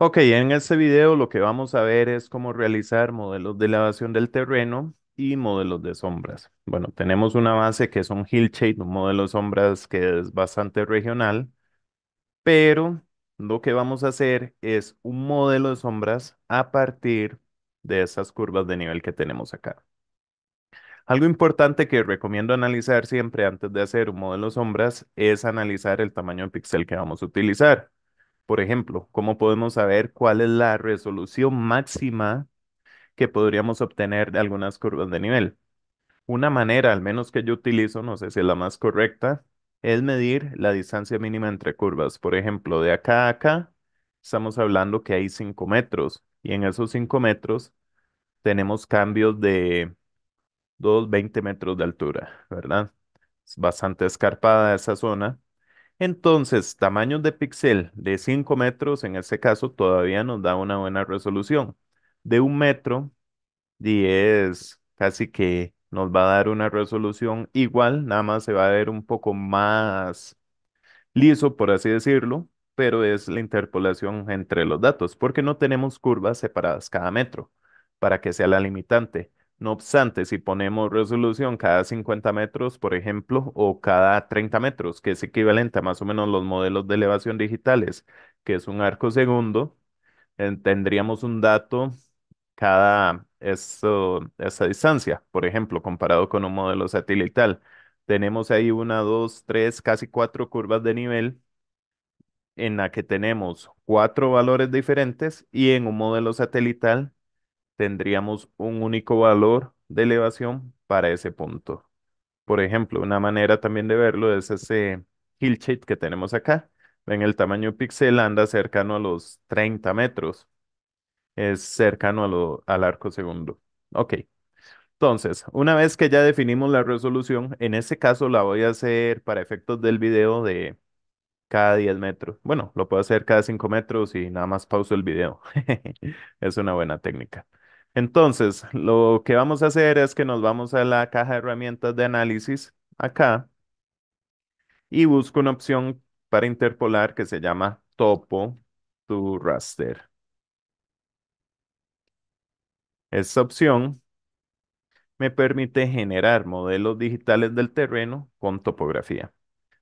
Ok, en este video lo que vamos a ver es cómo realizar modelos de elevación del terreno y modelos de sombras. Bueno, tenemos una base que es un hillshade, un modelo de sombras que es bastante regional, pero lo que vamos a hacer es un modelo de sombras a partir de esas curvas de nivel que tenemos acá. Algo importante que recomiendo analizar siempre antes de hacer un modelo de sombras es analizar el tamaño de píxel que vamos a utilizar. Por ejemplo, ¿cómo podemos saber cuál es la resolución máxima que podríamos obtener de algunas curvas de nivel? Una manera, al menos que yo utilizo, no sé si es la más correcta, es medir la distancia mínima entre curvas. Por ejemplo, de acá a acá, estamos hablando que hay 5 metros y en esos 5 metros tenemos cambios de 2, 20 metros de altura, ¿verdad? Es bastante escarpada esa zona entonces, tamaños de píxel de 5 metros, en este caso, todavía nos da una buena resolución. De un metro, 10 casi que nos va a dar una resolución igual, nada más se va a ver un poco más liso, por así decirlo, pero es la interpolación entre los datos, porque no tenemos curvas separadas cada metro para que sea la limitante. No obstante, si ponemos resolución cada 50 metros, por ejemplo, o cada 30 metros, que es equivalente a más o menos los modelos de elevación digitales, que es un arco segundo, eh, tendríamos un dato cada eso, esa distancia, por ejemplo, comparado con un modelo satelital. Tenemos ahí una, dos, tres, casi cuatro curvas de nivel en la que tenemos cuatro valores diferentes y en un modelo satelital tendríamos un único valor de elevación para ese punto. Por ejemplo, una manera también de verlo es ese hill que tenemos acá. Ven, el tamaño píxel anda cercano a los 30 metros. Es cercano a al arco segundo. Ok. Entonces, una vez que ya definimos la resolución, en ese caso la voy a hacer para efectos del video de cada 10 metros. Bueno, lo puedo hacer cada 5 metros y nada más pauso el video. es una buena técnica. Entonces, lo que vamos a hacer es que nos vamos a la caja de herramientas de análisis acá y busco una opción para interpolar que se llama topo to raster. Esta opción me permite generar modelos digitales del terreno con topografía.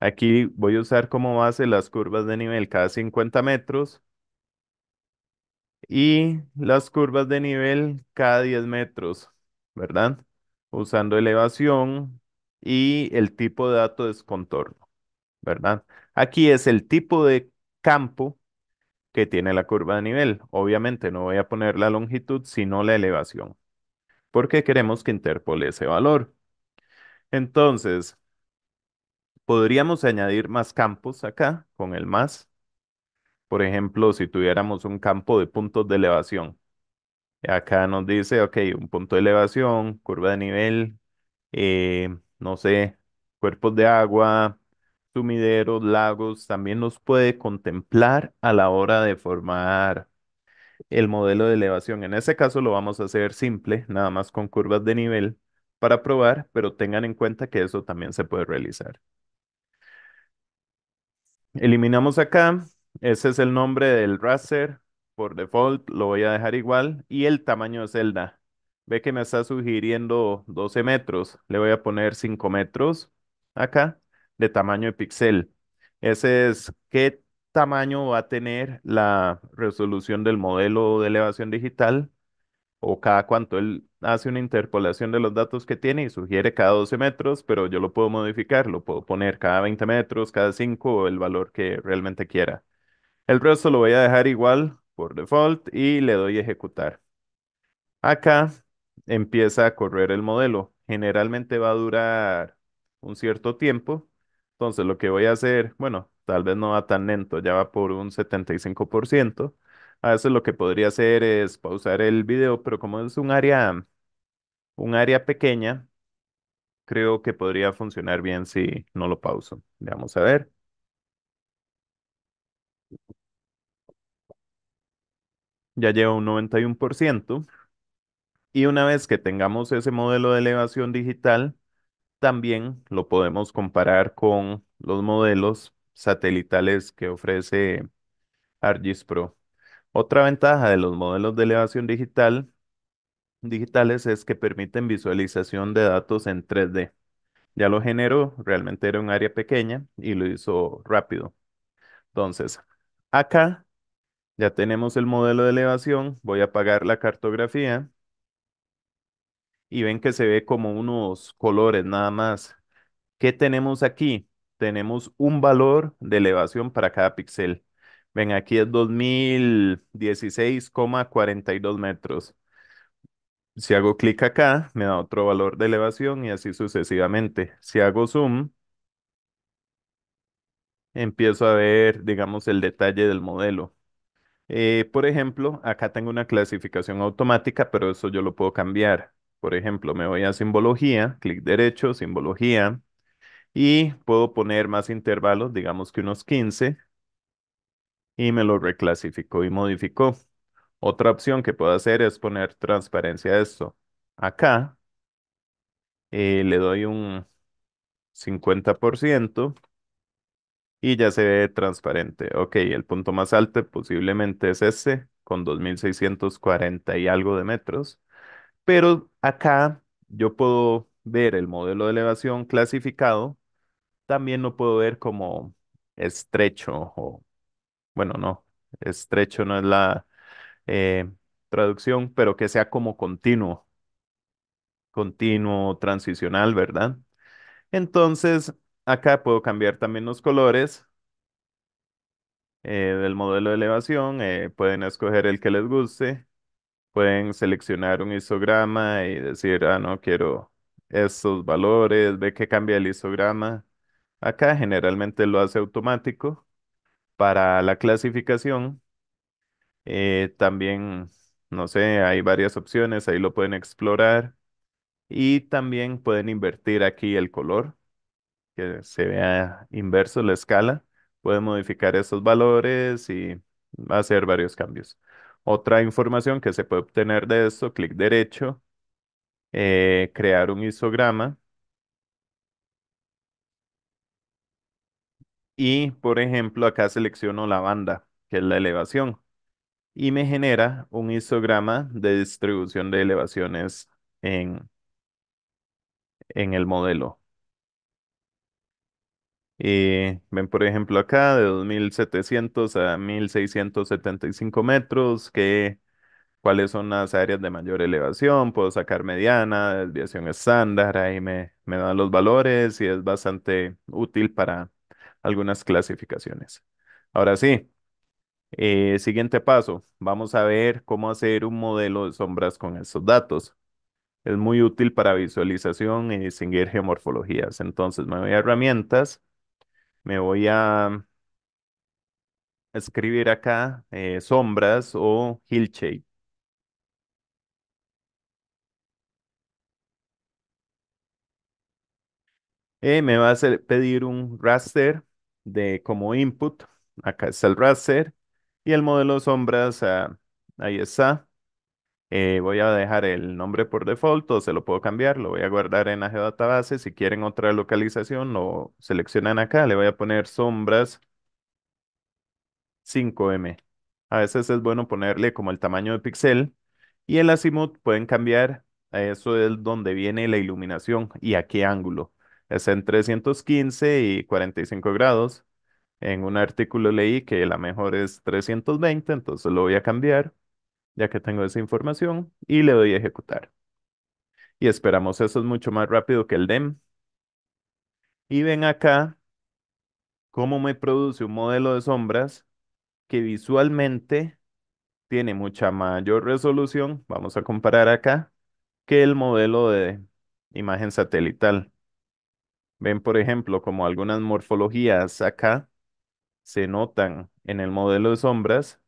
Aquí voy a usar como base las curvas de nivel cada 50 metros y las curvas de nivel cada 10 metros, ¿verdad? Usando elevación y el tipo de dato contorno, ¿verdad? Aquí es el tipo de campo que tiene la curva de nivel. Obviamente no voy a poner la longitud, sino la elevación, porque queremos que interpole ese valor. Entonces, podríamos añadir más campos acá con el más por ejemplo, si tuviéramos un campo de puntos de elevación. Acá nos dice, ok, un punto de elevación, curva de nivel, eh, no sé, cuerpos de agua, sumideros, lagos, también nos puede contemplar a la hora de formar el modelo de elevación. En ese caso lo vamos a hacer simple, nada más con curvas de nivel para probar, pero tengan en cuenta que eso también se puede realizar. Eliminamos acá ese es el nombre del raster. Por default lo voy a dejar igual. Y el tamaño de celda. Ve que me está sugiriendo 12 metros. Le voy a poner 5 metros acá de tamaño de píxel. Ese es qué tamaño va a tener la resolución del modelo de elevación digital o cada cuánto él hace una interpolación de los datos que tiene y sugiere cada 12 metros, pero yo lo puedo modificar, lo puedo poner cada 20 metros, cada 5 el valor que realmente quiera. El resto lo voy a dejar igual por default y le doy ejecutar. Acá empieza a correr el modelo. Generalmente va a durar un cierto tiempo. Entonces lo que voy a hacer, bueno, tal vez no va tan lento, ya va por un 75%. A veces lo que podría hacer es pausar el video, pero como es un área, un área pequeña, creo que podría funcionar bien si no lo pauso. Vamos a ver ya lleva un 91%. Y una vez que tengamos ese modelo de elevación digital, también lo podemos comparar con los modelos satelitales que ofrece Argis Pro. Otra ventaja de los modelos de elevación digital digitales es que permiten visualización de datos en 3D. Ya lo generó, realmente era un área pequeña y lo hizo rápido. Entonces, acá ya tenemos el modelo de elevación. Voy a apagar la cartografía. Y ven que se ve como unos colores nada más. ¿Qué tenemos aquí? Tenemos un valor de elevación para cada píxel. Ven, aquí es 2016,42 metros. Si hago clic acá, me da otro valor de elevación y así sucesivamente. Si hago zoom, empiezo a ver, digamos, el detalle del modelo. Eh, por ejemplo, acá tengo una clasificación automática, pero eso yo lo puedo cambiar. Por ejemplo, me voy a simbología, clic derecho, simbología, y puedo poner más intervalos, digamos que unos 15, y me lo reclasificó y modificó. Otra opción que puedo hacer es poner transparencia a esto. Acá eh, le doy un 50%, y ya se ve transparente. Ok, el punto más alto posiblemente es este, con 2640 y algo de metros, pero acá yo puedo ver el modelo de elevación clasificado, también lo puedo ver como estrecho o, bueno, no, estrecho no es la eh, traducción, pero que sea como continuo, continuo, transicional, ¿verdad? Entonces, Acá puedo cambiar también los colores eh, del modelo de elevación. Eh, pueden escoger el que les guste. Pueden seleccionar un histograma y decir, ah, no, quiero estos valores. Ve que cambia el histograma. Acá generalmente lo hace automático. Para la clasificación, eh, también, no sé, hay varias opciones. Ahí lo pueden explorar. Y también pueden invertir aquí el color que se vea inverso la escala, puede modificar esos valores y hacer varios cambios. Otra información que se puede obtener de esto, clic derecho, eh, crear un histograma. Y, por ejemplo, acá selecciono la banda, que es la elevación, y me genera un histograma de distribución de elevaciones en, en el modelo. Y ven, por ejemplo, acá de 2.700 a 1.675 metros, que, cuáles son las áreas de mayor elevación, puedo sacar mediana, desviación estándar, ahí me, dan los valores y es bastante útil para algunas clasificaciones. Ahora sí, eh, siguiente paso, vamos a ver cómo hacer un modelo de sombras con estos datos. Es muy útil para visualización y distinguir geomorfologías. Entonces me voy a herramientas me voy a escribir acá eh, sombras o hill shape. Eh, me va a pedir un raster de como input. Acá está el raster y el modelo sombras. Ah, ahí está. Eh, voy a dejar el nombre por default o se lo puedo cambiar, lo voy a guardar en la geodatabase. Si quieren otra localización, lo seleccionan acá. Le voy a poner sombras 5M. A veces es bueno ponerle como el tamaño de pixel y el azimut pueden cambiar. Eso es donde viene la iluminación y a qué ángulo. Es en 315 y 45 grados. En un artículo leí que la mejor es 320, entonces lo voy a cambiar ya que tengo esa información, y le doy a ejecutar. Y esperamos, eso es mucho más rápido que el DEM. Y ven acá cómo me produce un modelo de sombras que visualmente tiene mucha mayor resolución, vamos a comparar acá, que el modelo de imagen satelital. Ven, por ejemplo, como algunas morfologías acá se notan en el modelo de sombras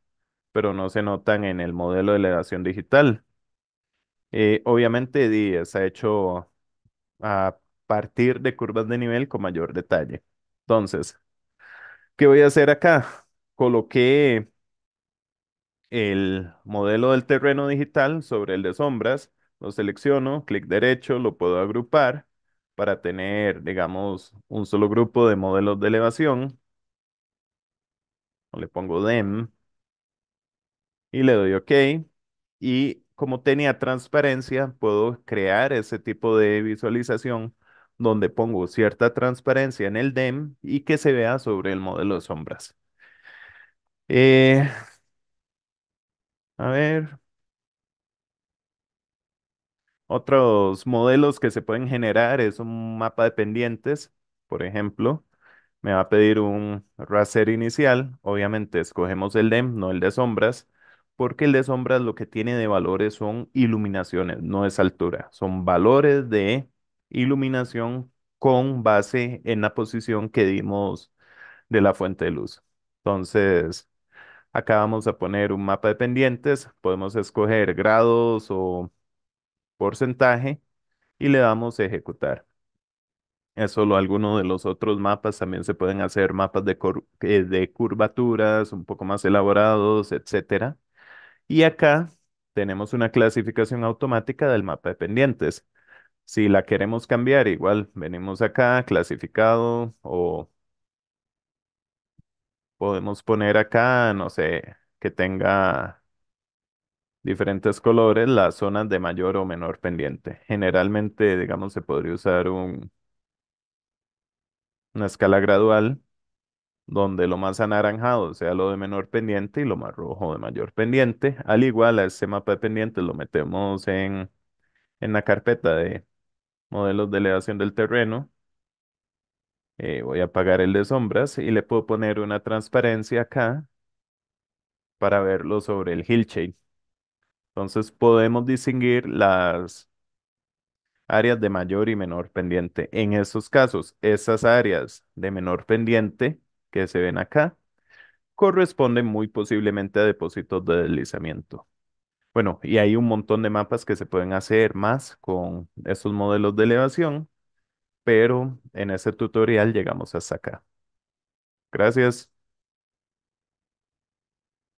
pero no se notan en el modelo de elevación digital. Eh, obviamente, Díaz se ha hecho a partir de curvas de nivel con mayor detalle. Entonces, ¿qué voy a hacer acá? Coloqué el modelo del terreno digital sobre el de sombras, lo selecciono, clic derecho, lo puedo agrupar para tener, digamos, un solo grupo de modelos de elevación. Le pongo DEM y le doy OK. Y como tenía transparencia, puedo crear ese tipo de visualización donde pongo cierta transparencia en el DEM y que se vea sobre el modelo de sombras. Eh, a ver. Otros modelos que se pueden generar es un mapa de pendientes, por ejemplo. Me va a pedir un raster inicial. Obviamente escogemos el DEM, no el de sombras porque el de sombras lo que tiene de valores son iluminaciones, no es altura, son valores de iluminación con base en la posición que dimos de la fuente de luz. Entonces, acá vamos a poner un mapa de pendientes, podemos escoger grados o porcentaje y le damos a ejecutar. Es solo alguno de los otros mapas, también se pueden hacer mapas de, eh, de curvaturas un poco más elaborados, etcétera. Y acá tenemos una clasificación automática del mapa de pendientes. Si la queremos cambiar, igual venimos acá, clasificado, o podemos poner acá, no sé, que tenga diferentes colores las zonas de mayor o menor pendiente. Generalmente, digamos, se podría usar un, una escala gradual donde lo más anaranjado sea lo de menor pendiente y lo más rojo de mayor pendiente. Al igual a este mapa de pendientes lo metemos en, la carpeta de modelos de elevación del terreno. Eh, voy a apagar el de sombras y le puedo poner una transparencia acá para verlo sobre el Hill Chain. Entonces podemos distinguir las áreas de mayor y menor pendiente. En esos casos, esas áreas de menor pendiente que se ven acá corresponden muy posiblemente a depósitos de deslizamiento. Bueno, y hay un montón de mapas que se pueden hacer más con estos modelos de elevación, pero en este tutorial llegamos hasta acá. Gracias.